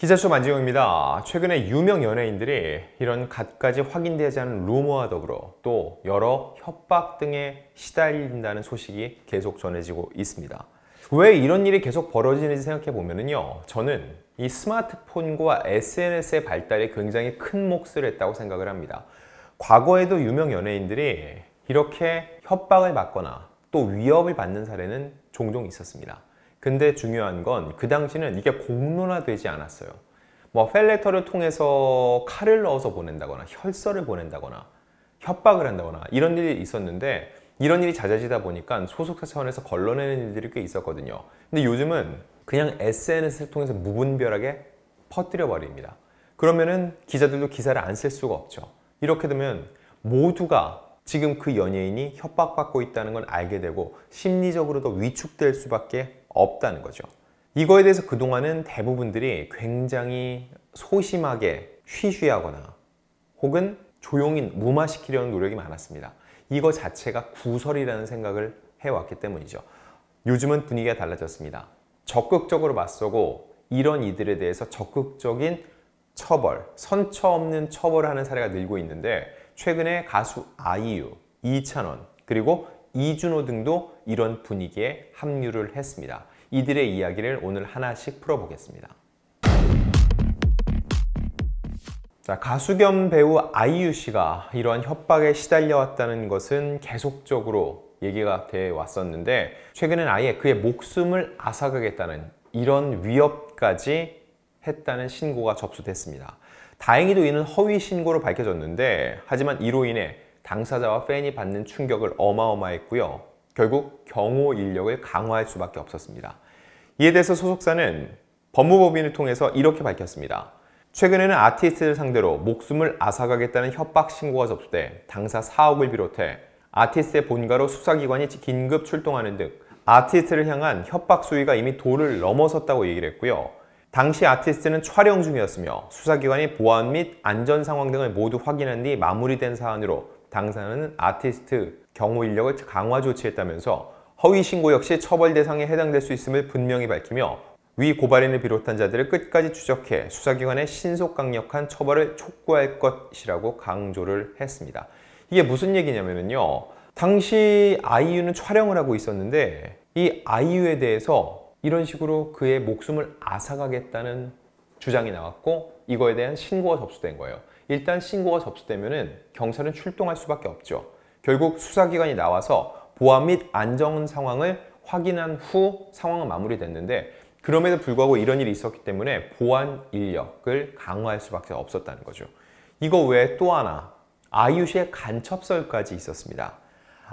기자수 만지용입니다. 최근에 유명 연예인들이 이런 갖가지 확인되지 않은 루머와 더불어 또 여러 협박 등에 시달린다는 소식이 계속 전해지고 있습니다. 왜 이런 일이 계속 벌어지는지 생각해 보면요. 저는 이 스마트폰과 SNS의 발달에 굉장히 큰 몫을 했다고 생각을 합니다. 과거에도 유명 연예인들이 이렇게 협박을 받거나 또 위협을 받는 사례는 종종 있었습니다. 근데 중요한 건 그 당시는 이게 공론화되지 않았어요. 뭐 펠레터를 통해서 칼을 넣어서 보낸다거나 혈서를 보낸다거나 협박을 한다거나 이런 일이 있었는데 이런 일이 잦아지다 보니까 소속사 차원에서 걸러내는 일들이 꽤 있었거든요. 근데 요즘은 그냥 SNS를 통해서 무분별하게 퍼뜨려 버립니다. 그러면은 기자들도 기사를 안 쓸 수가 없죠. 이렇게 되면 모두가 지금 그 연예인이 협박받고 있다는 건 알게 되고 심리적으로 도 위축될 수밖에 없다는 거죠. 이거에 대해서 그동안은 대부분들이 굉장히 소심하게 쉬쉬하거나 혹은 조용히 무마시키려는 노력이 많았습니다. 이거 자체가 구설이라는 생각을 해왔기 때문이죠. 요즘은 분위기가 달라졌습니다. 적극적으로 맞서고 이런 이들에 대해서 적극적인 처벌, 선처 없는 처벌을 하는 사례가 늘고 있는데 최근에 가수 아이유, 이찬원, 그리고 이준호 등도 이런 분위기에 합류를 했습니다. 이들의 이야기를 오늘 하나씩 풀어보겠습니다. 자, 가수 겸 배우 아이유 씨가 이러한 협박에 시달려왔다는 것은 계속적으로 얘기가 돼 왔었는데 최근엔 아예 그의 목숨을 앗아가겠다는 이런 위협까지 했다는 신고가 접수됐습니다. 다행히도 이는 허위 신고로 밝혀졌는데 하지만 이로 인해 당사자와 팬이 받는 충격을 어마어마했고요. 결국 경호 인력을 강화할 수밖에 없었습니다. 이에 대해서 소속사는 법무법인을 통해서 이렇게 밝혔습니다. 최근에는 아티스트를 상대로 목숨을 앗아가겠다는 협박 신고가 접수돼 당사 사억을 비롯해 아티스트의 본가로 수사기관이 긴급 출동하는 등 아티스트를 향한 협박 수위가 이미 도를 넘어섰다고 얘기를 했고요. 당시 아티스트는 촬영 중이었으며 수사기관이 보안 및 안전 상황 등을 모두 확인한 뒤 마무리된 사안으로 당사는 아티스트 경호 인력을 강화 조치했다면서 허위 신고 역시 처벌 대상에 해당될 수 있음을 분명히 밝히며 위 고발인을 비롯한 자들을 끝까지 추적해 수사기관의 신속 강력한 처벌을 촉구할 것이라고 강조를 했습니다. 이게 무슨 얘기냐면요. 당시 아이유는 촬영을 하고 있었는데 이 아이유에 대해서 이런 식으로 그의 목숨을 앗아가겠다는 주장이 나왔고 이거에 대한 신고가 접수된 거예요. 일단 신고가 접수되면 경찰은 출동할 수밖에 없죠. 결국 수사기관이 나와서 보안 및 안전 상황을 확인한 후 상황은 마무리됐는데 그럼에도 불구하고 이런 일이 있었기 때문에 보안 인력을 강화할 수밖에 없었다는 거죠. 이거 외에 또 하나 아이유 씨의 간첩설까지 있었습니다.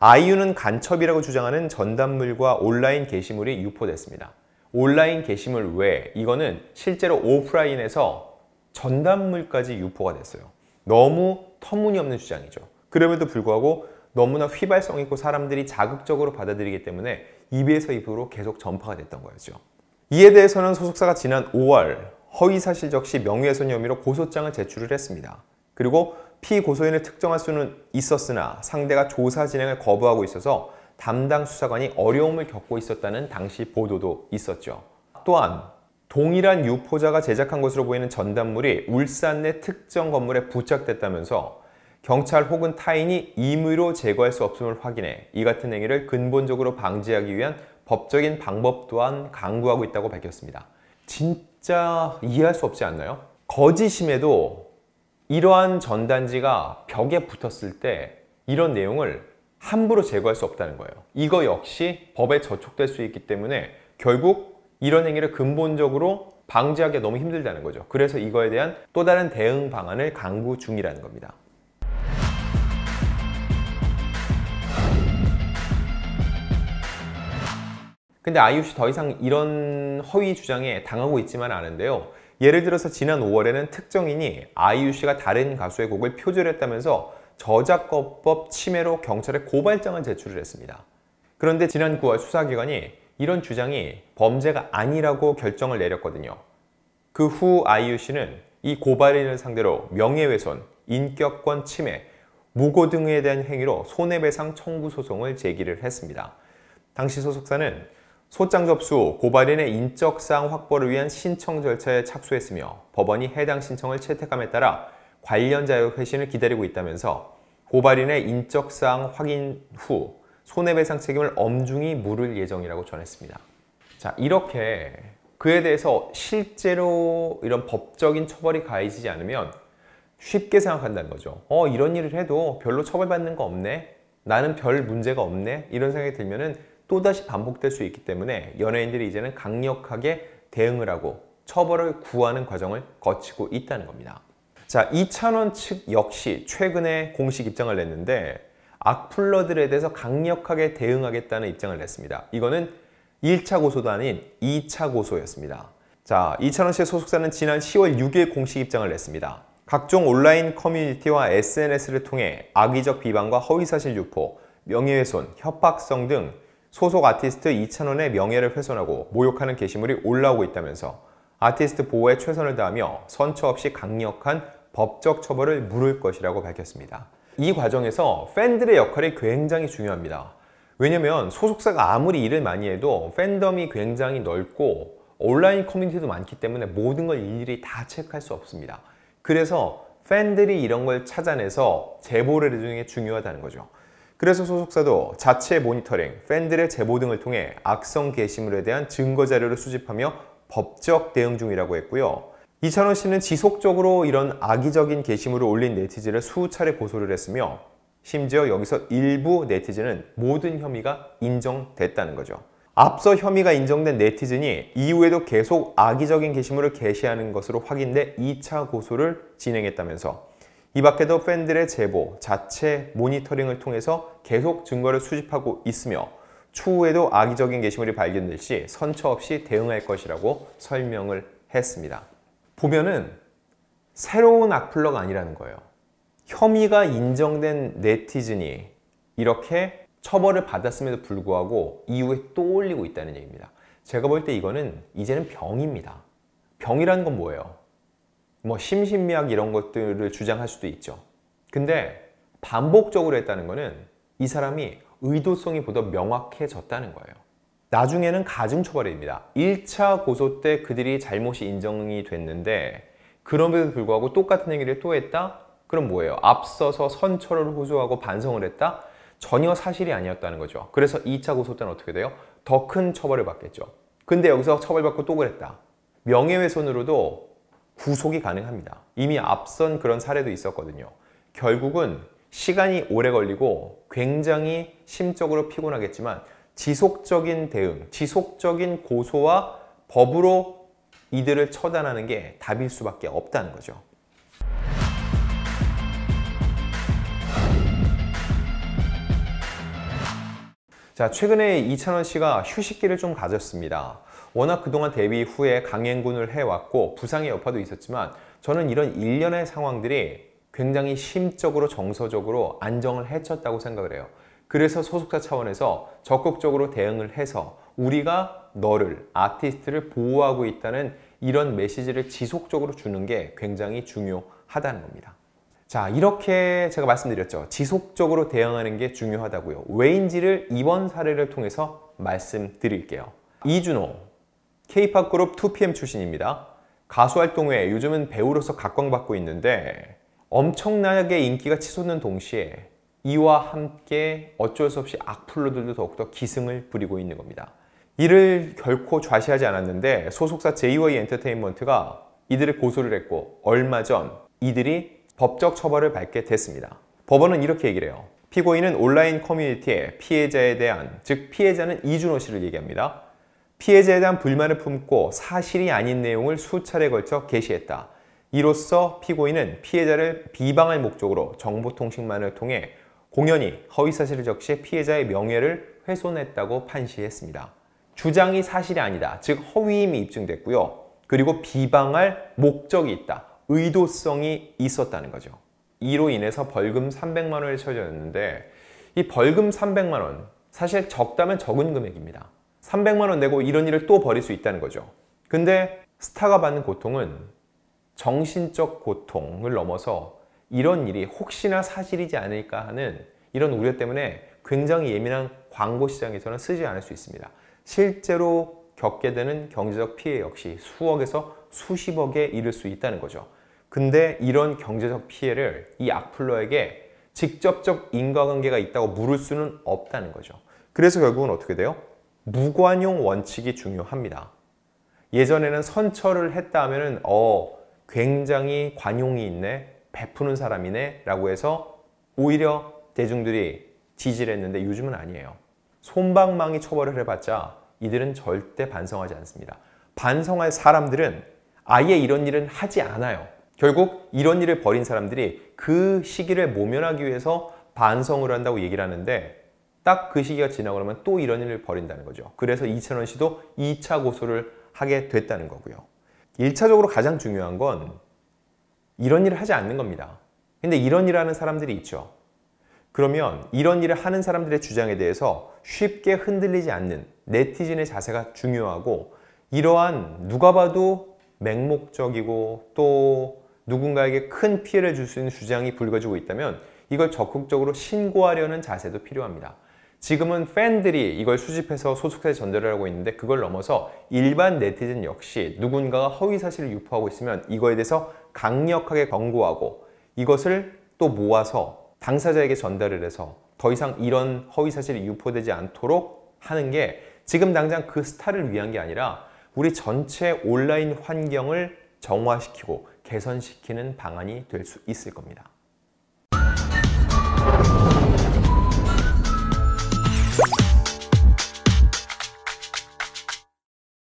아이유는 간첩이라고 주장하는 전단물과 온라인 게시물이 유포됐습니다. 온라인 게시물 외 이거는 실제로 오프라인에서 전단물까지 유포가 됐어요. 너무 터무니없는 주장이죠. 그럼에도 불구하고 너무나 휘발성 있고 사람들이 자극적으로 받아들이기 때문에 입에서 입으로 계속 전파가 됐던 거였죠. 이에 대해서는 소속사가 지난 5월 허위사실적 시 명예훼손 혐의로 고소장을 제출을 했습니다. 그리고 피고소인을 특정할 수는 있었으나 상대가 조사 진행을 거부하고 있어서 담당 수사관이 어려움을 겪고 있었다는 당시 보도도 있었죠. 또한 동일한 유포자가 제작한 것으로 보이는 전단물이 울산 내 특정 건물에 부착됐다면서 경찰 혹은 타인이 임의로 제거할 수 없음을 확인해 이 같은 행위를 근본적으로 방지하기 위한 법적인 방법 또한 강구하고 있다고 밝혔습니다. 진짜 이해할 수 없지 않나요? 거짓임에도 이러한 전단지가 벽에 붙었을 때 이런 내용을 함부로 제거할 수 없다는 거예요. 이거 역시 법에 저촉될 수 있기 때문에 결국 이런 행위를 근본적으로 방지하기 너무 힘들다는 거죠. 그래서 이거에 대한 또 다른 대응 방안을 강구 중이라는 겁니다. 근데 IUC 더 이상 이런 허위 주장에 당하고 있지만 않은데요. 예를 들어서 지난 5월에는 특정인이 IUC가 다른 가수의 곡을 표절 했다면서 저작권법 침해로 경찰에 고발장을 제출을 했습니다. 그런데 지난 9월 수사기관이 이런 주장이 범죄가 아니라고 결정을 내렸거든요. 그 후 IUC는 이 고발인을 상대로 명예훼손, 인격권 침해, 무고 등에 대한 행위로 손해배상 청구 소송을 제기를 했습니다. 당시 소속사는 소장 접수, 고발인의 인적사항 확보를 위한 신청 절차에 착수했으며 법원이 해당 신청을 채택함에 따라 관련자의 회신을 기다리고 있다면서 고발인의 인적사항 확인 후 손해배상 책임을 엄중히 물을 예정이라고 전했습니다. 자, 이렇게 그에 대해서 실제로 이런 법적인 처벌이 가해지지 않으면 쉽게 생각한다는 거죠. 어, 이런 일을 해도 별로 처벌받는 거 없네? 나는 별 문제가 없네? 이런 생각이 들면은 또다시 반복될 수 있기 때문에 연예인들이 이제는 강력하게 대응을 하고 처벌을 구하는 과정을 거치고 있다는 겁니다. 자, 이찬원 측 역시 최근에 공식 입장을 냈는데 악플러들에 대해서 강력하게 대응하겠다는 입장을 냈습니다. 이거는 1차 고소도 아닌 2차 고소였습니다. 자, 이찬원 씨의 소속사는 지난 10월 6일 공식 입장을 냈습니다. 각종 온라인 커뮤니티와 SNS를 통해 악의적 비방과 허위사실 유포, 명예훼손, 협박성 등 소속 아티스트 이찬원의 명예를 훼손하고 모욕하는 게시물이 올라오고 있다면서 아티스트 보호에 최선을 다하며 선처 없이 강력한 법적 처벌을 물을 것이라고 밝혔습니다. 이 과정에서 팬들의 역할이 굉장히 중요합니다. 왜냐면 소속사가 아무리 일을 많이 해도 팬덤이 굉장히 넓고 온라인 커뮤니티도 많기 때문에 모든 걸 일일이 다 체크할 수 없습니다. 그래서 팬들이 이런 걸 찾아내서 제보를 해주는 게 중요하다는 거죠. 그래서 소속사도 자체 모니터링, 팬들의 제보 등을 통해 악성 게시물에 대한 증거 자료를 수집하며 법적 대응 중이라고 했고요. 이찬원 씨는 지속적으로 이런 악의적인 게시물을 올린 네티즌을 수차례 고소를 했으며 심지어 여기서 일부 네티즌은 모든 혐의가 인정됐다는 거죠. 앞서 혐의가 인정된 네티즌이 이후에도 계속 악의적인 게시물을 게시하는 것으로 확인돼 2차 고소를 진행했다면서 이 밖에도 팬들의 제보, 자체 모니터링을 통해서 계속 증거를 수집하고 있으며 추후에도 악의적인 게시물이 발견될 시 선처 없이 대응할 것이라고 설명을 했습니다. 보면은 새로운 악플러가 아니라는 거예요. 혐의가 인정된 네티즌이 이렇게 처벌을 받았음에도 불구하고 이후에 또 올리고 있다는 얘기입니다. 제가 볼 때 이거는 이제는 병입니다. 병이라는 건 뭐예요? 뭐심신미약 이런 것들을 주장할 수도 있죠. 근데 반복적으로 했다는 거는 이 사람이 의도성이 보다 명확해졌다는 거예요. 나중에는 가중처벌입니다. 1차 고소 때 그들이 잘못이 인정이 됐는데 그럼에도 불구하고 똑같은 행위를 또 했다? 그럼 뭐예요? 앞서서 선처를 호소하고 반성을 했다? 전혀 사실이 아니었다는 거죠. 그래서 2차 고소 때는 어떻게 돼요? 더 큰 처벌을 받겠죠. 근데 여기서 처벌받고 또 그랬다. 명예훼손으로도 구속이 가능합니다. 이미 앞선 그런 사례도 있었거든요. 결국은 시간이 오래 걸리고 굉장히 심적으로 피곤하겠지만 지속적인 대응, 지속적인 고소와 법으로 이들을 처단하는 게 답일 수밖에 없다는 거죠. 자, 최근에 이찬원 씨가 휴식기를 좀 가졌습니다. 워낙 그동안 데뷔 후에 강행군을 해왔고 부상의 여파도 있었지만 저는 이런 일련의 상황들이 굉장히 심적으로 정서적으로 안정을 해쳤다고 생각을 해요. 그래서 소속사 차원에서 적극적으로 대응을 해서 우리가 너를, 아티스트를 보호하고 있다는 이런 메시지를 지속적으로 주는 게 굉장히 중요하다는 겁니다. 자, 이렇게 제가 말씀드렸죠. 지속적으로 대응하는 게 중요하다고요. 왜인지를 이번 사례를 통해서 말씀드릴게요. 이준호, K-팝 그룹 2PM 출신입니다. 가수 활동 외에 요즘은 배우로서 각광받고 있는데 엄청나게 인기가 치솟는 동시에 이와 함께 어쩔 수 없이 악플러들도 더욱더 기승을 부리고 있는 겁니다. 이를 결코 좌시하지 않았는데 소속사 JY 엔터테인먼트가 이들을 고소를 했고 얼마 전 이들이 법적 처벌을 받게 됐습니다. 법원은 이렇게 얘기를 해요. 피고인은 온라인 커뮤니티에 피해자에 대한 즉 피해자는 이준호 씨를 얘기합니다. 피해자에 대한 불만을 품고 사실이 아닌 내용을 수차례 걸쳐 게시했다. 이로써 피고인은 피해자를 비방할 목적으로 정보통신만을 통해 공연히 허위사실을 적시해 피해자의 명예를 훼손했다고 판시했습니다. 주장이 사실이 아니다. 즉 허위임이 입증됐고요. 그리고 비방할 목적이 있다. 의도성이 있었다는 거죠. 이로 인해서 벌금 300만 원을 처해졌는데 이 벌금 300만 원 사실 적다면 적은 금액입니다. 300만 원 내고 이런 일을 또 벌일 수 있다는 거죠. 근데 스타가 받는 고통은 정신적 고통을 넘어서 이런 일이 혹시나 사실이지 않을까 하는 이런 우려 때문에 굉장히 예민한 광고 시장에서는 쓰지 않을 수 있습니다. 실제로 겪게 되는 경제적 피해 역시 수억에서 수십억에 이를 수 있다는 거죠. 근데 이런 경제적 피해를 이 악플러에게 직접적 인과관계가 있다고 물을 수는 없다는 거죠. 그래서 결국은 어떻게 돼요? 무관용 원칙이 중요합니다. 예전에는 선처를 했다 하면은 어 굉장히 관용이 있네 베푸는 사람이네 라고 해서 오히려 대중들이 지지를 했는데 요즘은 아니에요. 손방망이 처벌을 해봤자 이들은 절대 반성하지 않습니다. 반성할 사람들은 아예 이런 일은 하지 않아요. 결국 이런 일을 벌인 사람들이 그 시기를 모면하기 위해서 반성을 한다고 얘기를 하는데 딱그 시기가 지나고 나면 또 이런 일을 벌인다는 거죠. 그래서 이천원 씨도 2차 고소를 하게 됐다는 거고요. 1차적으로 가장 중요한 건 이런 일을 하지 않는 겁니다. 근데 이런 일을 하는 사람들이 있죠. 그러면 이런 일을 하는 사람들의 주장에 대해서 쉽게 흔들리지 않는 네티즌의 자세가 중요하고 이러한 누가 봐도 맹목적이고 또 누군가에게 큰 피해를 줄 수 있는 주장이 불거지고 있다면 이걸 적극적으로 신고하려는 자세도 필요합니다. 지금은 팬들이 이걸 수집해서 소속사에 전달을 하고 있는데 그걸 넘어서 일반 네티즌 역시 누군가가 허위사실을 유포하고 있으면 이거에 대해서 강력하게 권고하고 이것을 또 모아서 당사자에게 전달을 해서 더 이상 이런 허위사실이 유포되지 않도록 하는 게 지금 당장 그 스타를 위한 게 아니라 우리 전체 온라인 환경을 정화시키고 개선시키는 방안이 될 수 있을 겁니다.